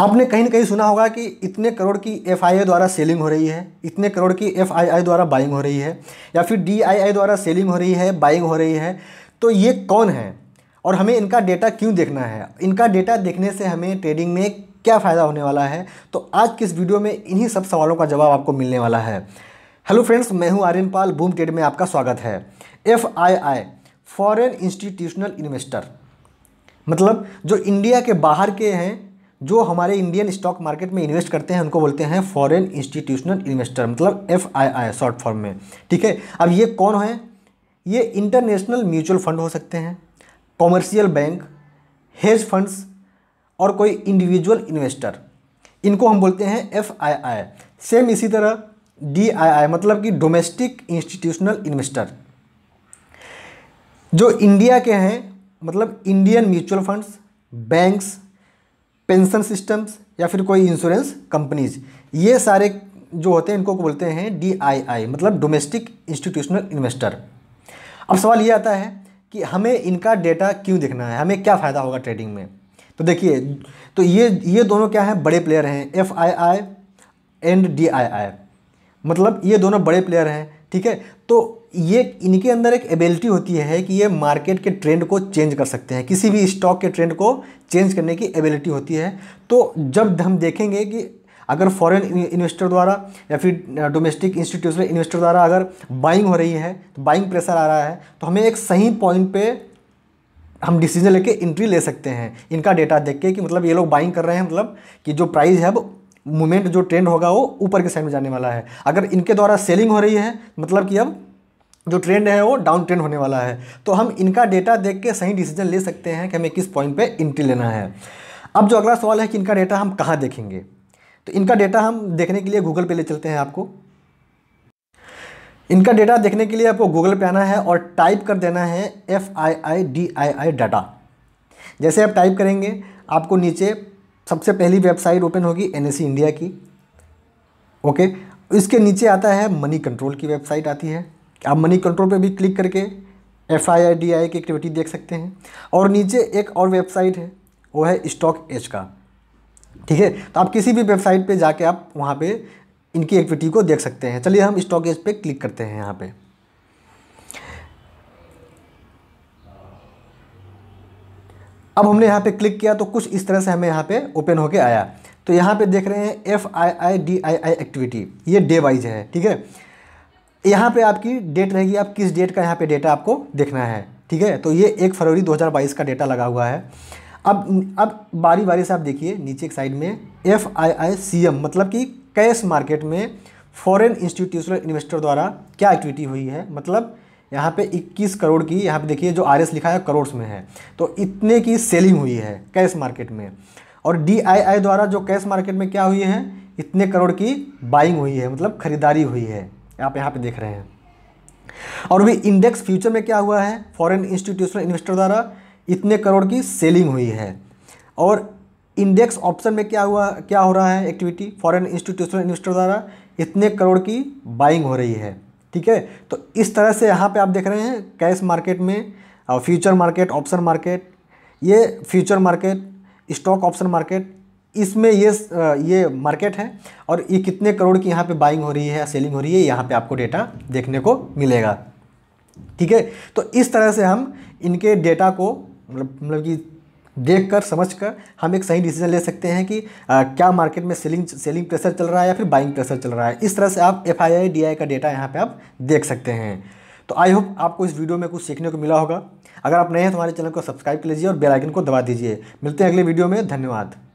आपने कहीं ना कहीं सुना होगा कि इतने करोड़ की एफ द्वारा सेलिंग हो रही है इतने करोड़ की एफ द्वारा बाइंग हो रही है या फिर डी द्वारा सेलिंग हो रही है बाइंग हो रही है तो ये कौन है और हमें इनका डेटा क्यों देखना है इनका डेटा देखने से हमें ट्रेडिंग में क्या फ़ायदा होने वाला है तो आज की इस वीडियो में इन्हीं सब सवालों का जवाब आपको मिलने वाला है हेलो फ्रेंड्स मैं हूं आर्यन पाल बूम ट्रेड में आपका स्वागत है F I I foreign institutional investor मतलब जो इंडिया के बाहर के हैं जो हमारे इंडियन स्टॉक मार्केट में इन्वेस्ट करते हैं उनको बोलते हैं फॉरेन इंस्टीट्यूशनल इन्वेस्टर मतलब F I I short form में ठीक है अब ये कौन है ये इंटरनेशनल म्यूचुअल फंड हो सकते हैं कॉमर्शियल बैंक हेज फंड्स और कोई इंडिविजुअल इन्वेस्टर इनको हम बोलते हैं एफ आई आई सेम इसी तरह डी आई आई मतलब कि डोमेस्टिक इंस्टीट्यूशनल इन्वेस्टर जो इंडिया के हैं मतलब Indian mutual funds banks pension systems या फिर कोई इंश्योरेंस कंपनीज ये सारे जो होते हैं इनको को बोलते हैं डी आई आई मतलब डोमेस्टिक इंस्टीट्यूशनल इन्वेस्टर अब सवाल ये आता है कि हमें इनका डेटा क्यों देखना है हमें क्या फ़ायदा होगा ट्रेडिंग में तो देखिए तो ये ये दोनों क्या हैं बड़े प्लेयर हैं F I I and D I I मतलब ये दोनों बड़े प्लेयर हैं ठीक है तो ये इनके अंदर एक एबिलिटी होती है कि ये मार्केट के ट्रेंड को चेंज कर सकते हैं किसी भी स्टॉक के ट्रेंड को चेंज करने की एबिलिटी होती है तो जब हम देखेंगे कि अगर फॉरेन इन्वेस्टर द्वारा या फिर डोमेस्टिक इंस्टीट्यूशनल इन्वेस्टर द्वारा अगर बाइंग हो रही है तो बाइंग प्रेशर आ रहा है तो हमें एक सही पॉइंट पे हम डिसीजन लेके एंट्री ले सकते हैं इनका डेटा देख के कि मतलब ये लोग बाइंग कर रहे हैं मतलब कि जो प्राइस है वो मूवमेंट जो ट्रेंड होगा वो ऊपर के साइड में जाने वाला है अगर इनके द्वारा सेलिंग हो रही है मतलब कि अब जो ट्रेंड है वो डाउन ट्रेंड होने वाला है तो हम इनका डेटा देख के सही डिसीजन ले सकते हैं कि हमें किस पॉइंट पे इंट्री लेना है अब जो अगला सवाल है कि इनका डेटा हम कहाँ देखेंगे तो इनका डेटा हम देखने के लिए गूगल पे ले चलते हैं आपको इनका डेटा देखने के लिए आपको गूगल पे आना है और टाइप कर देना है F I I D I I data जैसे आप टाइप करेंगे आपको नीचे सबसे पहली वेबसाइट ओपन होगी एन इंडिया e की ओके इसके नीचे आता है मनी कंट्रोल की वेबसाइट आती है आप मनी कंट्रोल पे भी क्लिक करके एफ आई आई डी आई की एक्टिविटी देख सकते हैं और नीचे एक और वेबसाइट है वो है स्टॉक एज का ठीक है तो आप किसी भी वेबसाइट पे जाके आप वहाँ पे इनकी एक्टिविटी को देख सकते हैं चलिए हम स्टॉक एज पे क्लिक करते हैं यहाँ पे अब हमने यहाँ पे क्लिक किया तो कुछ इस तरह से हमें यहाँ पे ओपन होके आया तो यहाँ पे देख रहे हैं F I I D I I activity ये डे वाइज है ठीक है यहाँ पे आपकी डेट रहेगी आप किस डेट का यहाँ पे डेटा आपको देखना है ठीक है तो ये एक फरवरी 2022 का डेटा लगा हुआ है अब अब बारी बारी से आप देखिए नीचे एक साइड में F I I C M मतलब कि कैश मार्केट में फॉरेन इंस्टीट्यूशनल इन्वेस्टर द्वारा क्या एक्टिविटी हुई है मतलब यहाँ पे 21 करोड़ की यहाँ पे देखिए जो आर लिखा है करोड़ में है तो इतने की सेलिंग हुई है कैश मार्केट में और डी द्वारा जो कैश मार्केट में क्या हुई है इतने करोड़ की बाइंग हुई है मतलब खरीदारी हुई है आप यहाँ पे देख रहे हैं और भी इंडेक्स फ्यूचर में क्या हुआ है फॉरेन इंस्टीट्यूशनल इन्वेस्टर द्वारा इतने करोड़ की सेलिंग हुई है और इंडेक्स ऑप्शन में क्या हुआ क्या हो रहा है एक्टिविटी फॉरेन इंस्टीट्यूशनल इन्वेस्टर द्वारा इतने करोड़ की बाइंग हो रही है ठीक है तो इस तरह से यहाँ पे आप देख रहे हैं कैश मार्केट में फ्यूचर मार्केट ऑप्शन मार्केट ये future market stock option market इसमें ये ये मार्केट है और ये कितने करोड़ की यहाँ पे बाइंग हो रही है या सेलिंग हो रही है यहाँ पे आपको डेटा देखने को मिलेगा ठीक है तो इस तरह से हम इनके डेटा को मतलब मतलब कि देख कर समझ कर हम एक सही डिसीजन ले सकते हैं कि आ, क्या मार्केट में सेलिंग सेलिंग प्रेशर चल रहा है या फिर बाइंग प्रेशर चल रहा है इस तरह से आप एफ आई का डेटा यहाँ पर आप देख सकते हैं तो आई होप आपको इस वीडियो में कुछ सीखने को मिला होगा अगर आप नए हैं तो हमारे चैनल को सब्सक्राइब कर लीजिए और बेलाइकन को दबा दीजिए मिलते हैं अगले वीडियो में धन्यवाद